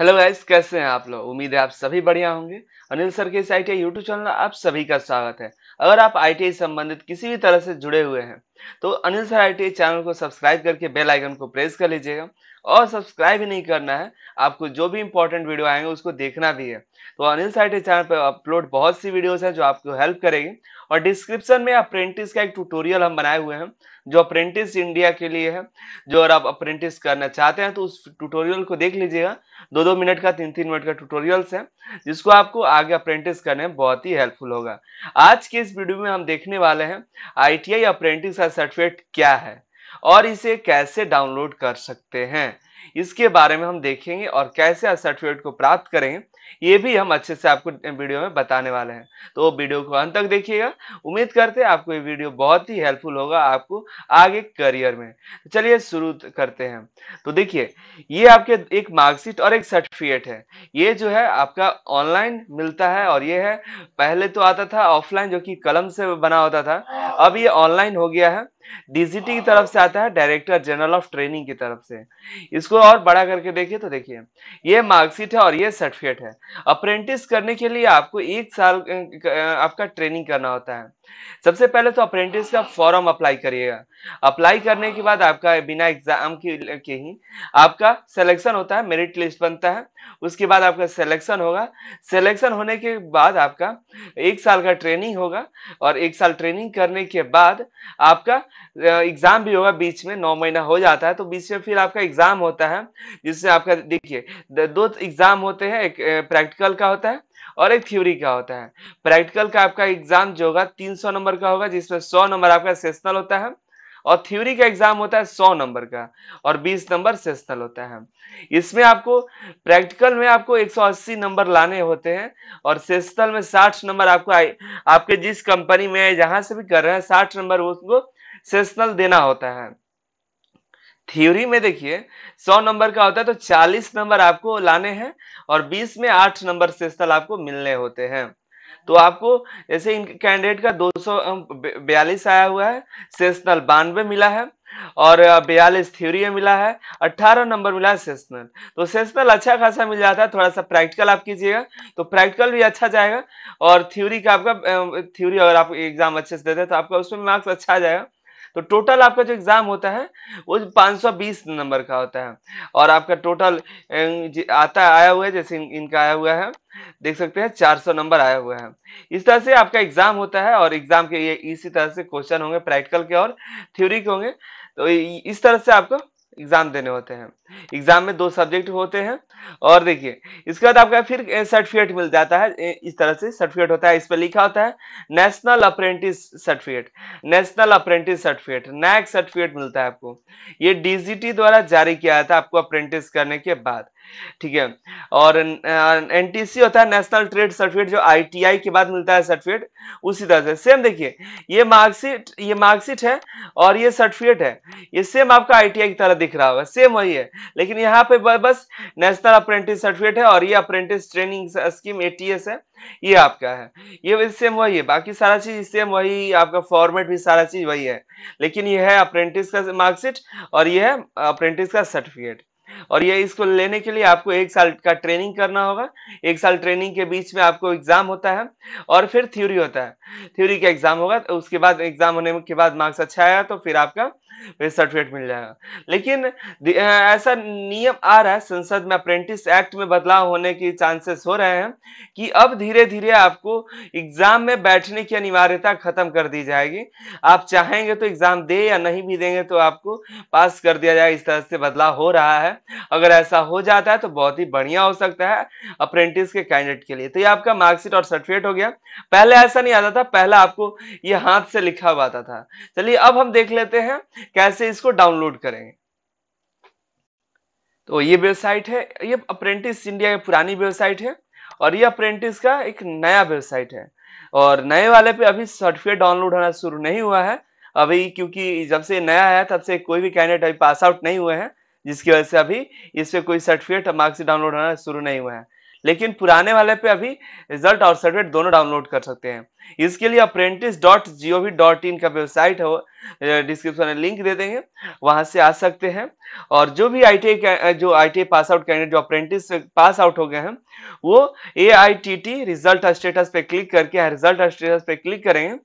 hello guys कैसे हैं आप लोग उम्मीद है आप सभी बढ़िया होंगे अनिल सर के इस आई टी यूट्यूब चैनल में आप सभी का स्वागत है अगर आप आई संबंधित किसी भी तरह से जुड़े हुए हैं तो अनिल सर आई चैनल को सब्सक्राइब करके बेल आइकन को प्रेस कर लीजिएगा और सब्सक्राइब ही नहीं करना है आपको जो भी इंपॉर्टेंट वीडियो आएंगे उसको देखना भी है तो अनिल साइटे चैनल पर अपलोड बहुत सी वीडियोस हैं जो आपको हेल्प करेगी और डिस्क्रिप्शन में अप्रेंटिस का एक ट्यूटोरियल हम बनाए हुए हैं जो अप्रेंटिस इंडिया के लिए है जो अगर आप अप्रेंटिस करना चाहते हैं तो उस ट्यूटोरियल को देख लीजिएगा दो दो मिनट का तीन तीन मिनट का ट्यूटोरियल्स है जिसको आपको आगे अप्रेंटिस करने में बहुत ही हेल्पफुल होगा आज के इस वीडियो में हम देखने वाले हैं आई टी अप्रेंटिस का सर्टिफिकेट क्या है और इसे कैसे डाउनलोड कर सकते हैं इसके बारे में हम देखेंगे और कैसे सर्टिफिकेट को प्राप्त करेंगे ये भी हम अच्छे से आपको वीडियो में बताने वाले हैं तो वीडियो को अंत तक देखिएगा उम्मीद करते हैं आपको ये वीडियो बहुत ही हेल्पफुल होगा आपको आगे करियर में तो चलिए शुरू करते हैं तो देखिए ये आपके एक मार्कशीट और एक सर्टिफिकेट है ये जो है आपका ऑनलाइन मिलता है और ये है पहले तो आता था ऑफलाइन जो कि कलम से बना होता था अब ये ऑनलाइन हो गया है डीजीटी की तरफ से आता है डायरेक्टर जनरल ऑफ ट्रेनिंग की तरफ से इसको और बड़ा करके देखिए तो देखिए ये मार्कशीट है और ये सर्टिफिकेट है अप्रेंटिस करने के लिए आपको एक साल आपका ट्रेनिंग करना होता है सबसे पहले तो अप्रेंटिस का फॉर्म अप्लाई करिएगा अप्लाई करने के बाद आपका बिना एग्जाम के ही आपका सिलेक्शन होता है मेरिट लिस्ट बनता है उसके बाद आपका सिलेक्शन होगा सिलेक्शन होने के बाद आपका एक साल का ट्रेनिंग होगा और एक साल ट्रेनिंग करने के बाद आपका एग्जाम भी होगा बीच में नौ महीना हो जाता है तो बीच में फिर आपका एग्जाम होता है जिससे आपका देखिए दो एग्जाम होते हैं एक प्रैक्टिकल का होता है और एक थ्योरी का होता है प्रैक्टिकल का आपका एग्जाम जो होगा 300 नंबर का होगा जिसमें 100 नंबर आपका सेशनल होता है और थ्योरी का एग्जाम होता है सौ नंबर का और बीस नंबर सेशनल होता है इसमें आपको प्रैक्टिकल में आपको 180 नंबर लाने होते हैं और सेशनल में 60 नंबर आपको आपके जिस कंपनी में जहां से भी कर रहे हैं साठ नंबर उसको सेशनल देना होता है थ्योरी में देखिए 100 नंबर का होता है तो 40 नंबर आपको लाने हैं और 20 में 8 नंबर सेशनल आपको मिलने होते हैं तो आपको जैसे इन कैंडिडेट का दो बयालीस आया हुआ है सेशनल बानवे मिला है और बयालीस थ्योरी में मिला है 18 नंबर मिला है सेशनल तो सेशनल अच्छा खासा मिल जाता है थोड़ा सा प्रैक्टिकल आप कीजिएगा तो प्रैक्टिकल भी अच्छा जाएगा और थ्योरी का आपका थ्योरी अगर आप एग्जाम अच्छे से देते हैं तो आपका उसमें मार्क्स अच्छा आ जाएगा तो टोटल आपका जो एग्ज़ाम होता है वो 520 नंबर का होता है और आपका टोटल आता आया हुआ है जैसे इनका आया हुआ है देख सकते हैं 400 नंबर आया हुआ है इस तरह से आपका एग्ज़ाम होता है और एग्ज़ाम के ये इसी तरह से क्वेश्चन होंगे प्रैक्टिकल के और थ्योरी के होंगे तो इस तरह से आपका एग्जाम देने होते हैं एग्जाम में दो सब्जेक्ट होते हैं और देखिए इसके बाद आपका फिर सर्टिफिकेट मिल जाता है इस तरह से सर्टिफिकेट होता है इस पर लिखा होता है national apprentice certificate national apprentice certificate NAC certificate मिलता है आपको ये डीजीटी द्वारा जारी किया जाता है आपको अप्रेंटिस करने के बाद ठीक है और एनटीसी होता है नेशनल ट्रेड सर्टिफिकेट जो आईटीआई के बाद मिलता है सर्टिफिकेट उसी तरह से सेम देखिए ये मार्कशीट ये मार्कशीट है और ये सर्टिफिकेट है ये सेम आपका आईटीआई की तरह दिख रहा होगा सेम वही है लेकिन यहाँ पे बस नेशनल अप्रेंटिस सर्टिफिकेट है और ये अप्रेंटिस ट्रेनिंग स्कीम ए है ये आपका है ये सेम वही है बाकी सारा चीज सेम वही आपका फॉर्मेट भी सारा चीज वही है लेकिन ये है अप्रेंटिस का मार्कशीट और ये है अप्रेंटिस का सर्टिफिकेट और ये इसको लेने के लिए आपको एक साल का ट्रेनिंग करना होगा एक साल ट्रेनिंग के बीच में आपको एग्जाम होता है और फिर थ्योरी होता है थ्योरी का एग्जाम होगा तो उसके बाद एग्जाम होने के बाद मार्क्स अच्छा आया तो फिर आपका सर्टिफिकेट मिल जाएगा लेकिन ऐसा नियम आ रहा है संसद में अप्रेंटिस एक्ट में बदलाव होने की चांसेस हो रहे हैं कि अब धीरे धीरे आपको एग्जाम में बैठने की अनिवार्यता खत्म कर दी जाएगी आप चाहेंगे तो एग्जाम दे या नहीं भी देंगे तो आपको पास कर दिया जाएगा इस तरह से बदलाव हो रहा है अगर ऐसा हो जाता है तो बहुत ही बढ़िया हो सकता है अप्रेंटिस के कैंडिडेट के लिए तो ये आपका मार्कशीट और सर्टिफिकेट हो गया पहले ऐसा नहीं आता था पहला आपको ये हाथ से लिखा हुआ आता था चलिए अब हम देख लेते हैं कैसे इसको डाउनलोड करेंगे तो ये वेबसाइट है ये अप्रेंटिस इंडिया की पुरानी वेबसाइट है और ये अप्रेंटिस का एक नया वेबसाइट है और नए वाले पे अभी सर्टिफिकेट डाउनलोड होना शुरू नहीं हुआ है अभी क्योंकि जब से नया आया तब से कोई भी कैंडिडेट अभी पास आउट नहीं हुए हैं जिसकी वजह से अभी इस पर कोई सर्टिफिकेट मार्क्स डाउनलोड होना शुरू नहीं हुआ है लेकिन पुराने वाले पे अभी रिजल्ट और सर्टिफिकेट दोनों डाउनलोड कर सकते हैं इसके लिए apprentice dot G O V dot in का वेबसाइट है डिस्क्रिप्शन में लिंक दे देंगे वहाँ से आ सकते हैं और जो भी आई टी जो I T pass out candidate जो अप्रेंटिस पास आउट हो गए हैं वो A I T T result status पे क्लिक करके रिजल्ट स्टेटस पे क्लिक करेंगे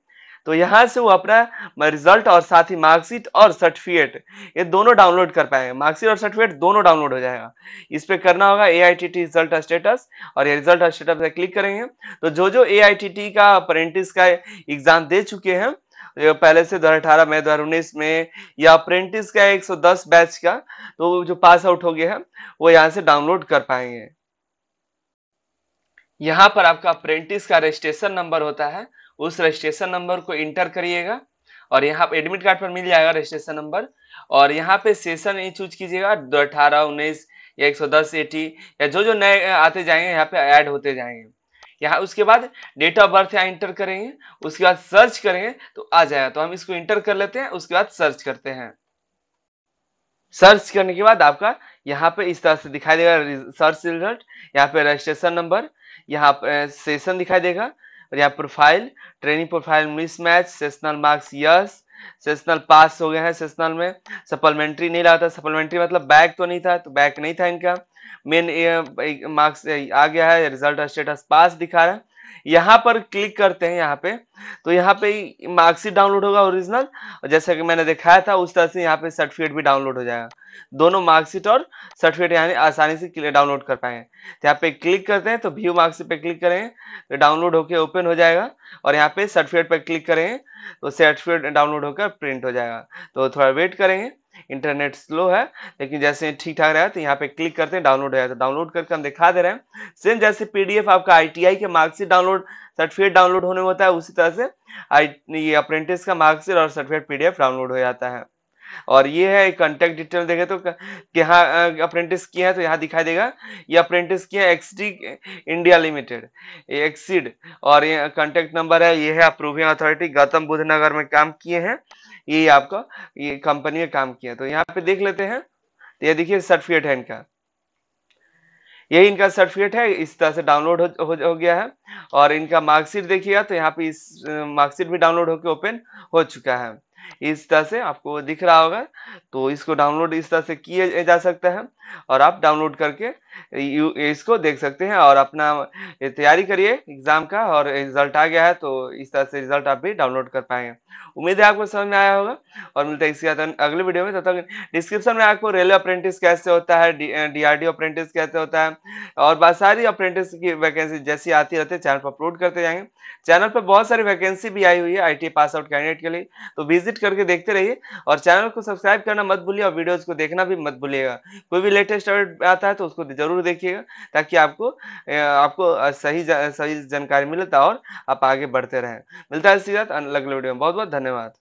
तो यहाँ से वो अपना रिजल्ट और साथ ही मार्कशीट और सर्टिफिकेट ये दोनों डाउनलोड कर पाएंगे मार्कशीट और सर्टिफिकेट दोनों डाउनलोड हो जाएगा इस पर करना होगा A I T T result status और ये रिजल्ट स्टेटस पर क्लिक करेंगे तो जो जो ए आई टी टी का अप्रेंटिस का एग्जाम दे चुके हैं पहले से दो अठारह में दो में या अप्रेंटिस का 110 बैच का तो जो पास आउट हो गए हैं वो यहाँ से डाउनलोड कर पाएंगे यहाँ पर आपका अप्रेंटिस का रजिस्ट्रेशन नंबर होता है उस रजिस्ट्रेशन नंबर को इंटर करिएगा और यहाँ पे एडमिट कार्ड पर मिल जाएगा रजिस्ट्रेशन नंबर और यहाँ पे सेशन ये चूज कीजिएगा अठारह उन्नीस या एक सौ दस एटी या जो जो नए आते जाएंगे यहाँ पे ऐड होते जाएंगे यहाँ उसके बाद डेट ऑफ बर्थ यहाँ इंटर करेंगे उसके बाद सर्च करेंगे तो आ जाएगा तो हम इसको इंटर कर लेते हैं उसके बाद सर्च करते हैं सर्च करने के बाद आपका यहाँ पे इस तरह से दिखाई देगा सर्च रिजल्ट यहाँ पे रजिस्ट्रेशन नंबर यहाँ पे सेशन दिखाई देगा और यहाँ profile training profile mismatch sessional marks yes sessional pass हो गए हैं सेशनल में सप्लीमेंट्री नहीं लगा था सप्लीमेंट्री मतलब बैक तो नहीं था तो बैक नहीं था इनका मेन मार्क्स eh, eh, आ गया है रिजल्ट स्टेटस पास दिखा रहा है यहाँ पर क्लिक करते हैं यहाँ पे तो यहाँ पे मार्कशीट डाउनलोड होगा ओरिजिनल और जैसा कि मैंने दिखाया था उस तरह से यहाँ पे सर्टिफिकेट भी डाउनलोड हो जाएगा दोनों मार्कशीट और सर्टिफिकेट यानी आसानी से डाउनलोड कर पाएंगे तो यहाँ पे क्लिक करते हैं तो व्यू मार्कशीट पे क्लिक करें तो डाउनलोड होकर ओपन हो जाएगा और यहाँ पे सर्टिफिकेट पर क्लिक करें तो सर्टिफिकेट डाउनलोड होकर प्रिंट हो जाएगा तो थोड़ा वेट करेंगे इंटरनेट स्लो है लेकिन जैसे ठीक ठाक रहा तो यहाँ पे क्लिक करते हैं डाउनलोड है तो डाउनलोड करके हम दिखा दे रहे हैं सेम जैसे पीडीएफ आपका आईटीआई के मार्कशीट डाउनलोड सर्टिफिकेट डाउनलोड होने होता है उसी तरह से ये अप्रेंटिस का मार्कशीट और सर्टिफिकेट पी डाउनलोड हो जाता है और ये है कंटेक्ट डिटेल देखे तो यहाँ अप्रेंटिस किया है तो यहाँ दिखाई देगा ये अप्रेंटिस किया है एक्सडी इंडिया लिमिटेड एक्सिड और ये कंटेक्ट नंबर है ये है अप्रूविंग अथॉरिटी गौतम बुद्ध नगर में काम किए हैं ये आपका ये कंपनी का काम किया तो यहाँ पे देख लेते हैं तो ये देखिए सर्टिफिकेट है इनका यही इनका सर्टिफिकेट है इस तरह से डाउनलोड हो, हो गया है और इनका मार्कशीट देखिएगा तो यहाँ पे इस मार्कशीट भी डाउनलोड होकर ओपन हो चुका है इस तरह से आपको दिख रहा होगा तो इसको डाउनलोड इस तरह से किया जा सकता है और आप डाउनलोड करके इसको देख सकते हैं और अपना तैयारी करिए एग्ज़ाम का और रिजल्ट आ गया है तो इस तरह से रिजल्ट आप भी डाउनलोड कर पाएंगे उम्मीद है आपको समझ में आया होगा और मिलता है इसके अगले वीडियो में तब तो तक डिस्क्रिप्शन में आपको रेलवे अप्रेंटिस कैसे होता है डी आर डी अप्रेंटिस कैसे होता है और बहुत सारी अप्रेंटिस की वैकेंसी जैसी आती रहती है चैनल पर अपलोड करते जाएंगे चैनल पर बहुत सारी वैकेंसी भी आई हुई है आई पास आउट कैंडिडेट के लिए तो विजिट विजिट करके देखते रहिए और चैनल को सब्सक्राइब करना मत भूलिए और वीडियोस को देखना भी मत भूलिएगा कोई भी लेटेस्ट अपडेट आता है तो उसको जरूर देखिएगा ताकि आपको आपको सही सही जानकारी मिले तो और आप आगे बढ़ते रहें मिलता है इसी साथ अलग वीडियो में बहुत बहुत धन्यवाद